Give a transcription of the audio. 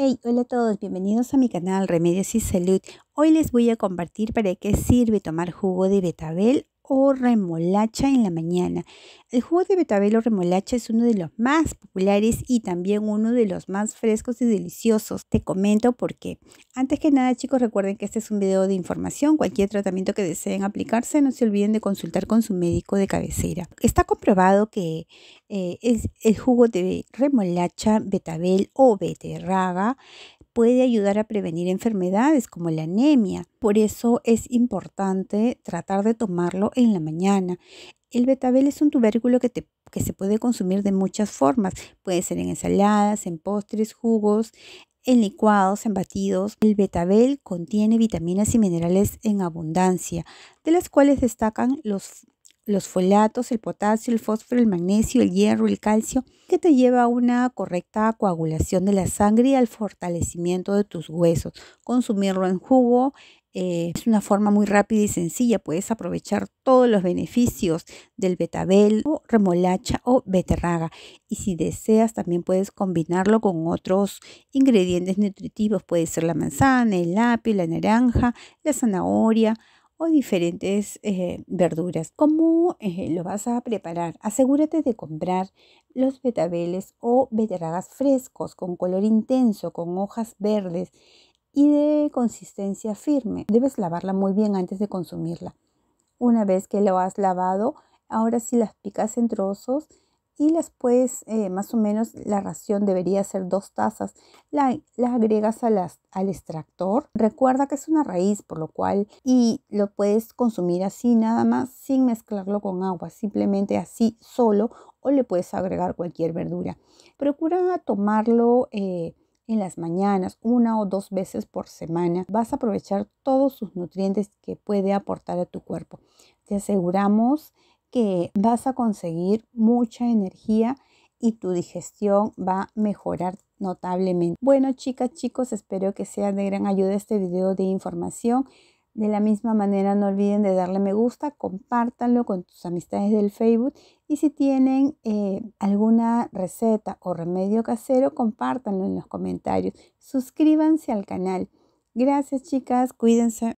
Hey, hola a todos, bienvenidos a mi canal Remedios y Salud. Hoy les voy a compartir para qué sirve tomar jugo de betabel o remolacha en la mañana. El jugo de betabel o remolacha es uno de los más populares y también uno de los más frescos y deliciosos. Te comento porque Antes que nada, chicos, recuerden que este es un video de información. Cualquier tratamiento que deseen aplicarse, no se olviden de consultar con su médico de cabecera. Está comprobado que eh, es el jugo de remolacha, betabel o beterraga puede ayudar a prevenir enfermedades como la anemia. Por eso es importante tratar de tomarlo en la mañana. El betabel es un tubérculo que, se puede consumir de muchas formas. Puede ser en ensaladas, en postres, jugos, en licuados, en batidos. El betabel contiene vitaminas y minerales en abundancia, de las cuales destacan los los folatos, el potasio, el fósforo, el magnesio, el hierro, el calcio, que te lleva a una correcta coagulación de la sangre y al fortalecimiento de tus huesos. Consumirlo en jugo eh, es una forma muy rápida y sencilla. Puedes aprovechar todos los beneficios del betabel o remolacha o beterraga. Y si deseas, también puedes combinarlo con otros ingredientes nutritivos. Puede ser la manzana, el apio, la naranja, la zanahoria o diferentes eh, verduras. ¿Cómo eh, lo vas a preparar? Asegúrate de comprar los betabeles o beterragas frescos con color intenso, con hojas verdes y de consistencia firme. Debes lavarla muy bien antes de consumirla. Una vez que lo has lavado, ahora sí las picas en trozos y las puedes, eh, más o menos la ración debería ser dos tazas, las agregas al extractor. Recuerda que es una raíz, por lo cual, y lo puedes consumir así nada más, sin mezclarlo con agua, simplemente así solo, o le puedes agregar cualquier verdura. Procura tomarlo. Eh, en las mañanas, una o dos veces por semana, vas a aprovechar todos sus nutrientes que puede aportar a tu cuerpo. Te aseguramos que vas a conseguir mucha energía y tu digestión va a mejorar notablemente. Bueno chicas, chicos, espero que sea de gran ayuda este video de información. De la misma manera no olviden de darle me gusta, compártanlo con tus amistades del Facebook y si tienen eh, alguna receta o remedio casero, compártanlo en los comentarios. Suscríbanse al canal. Gracias chicas, cuídense.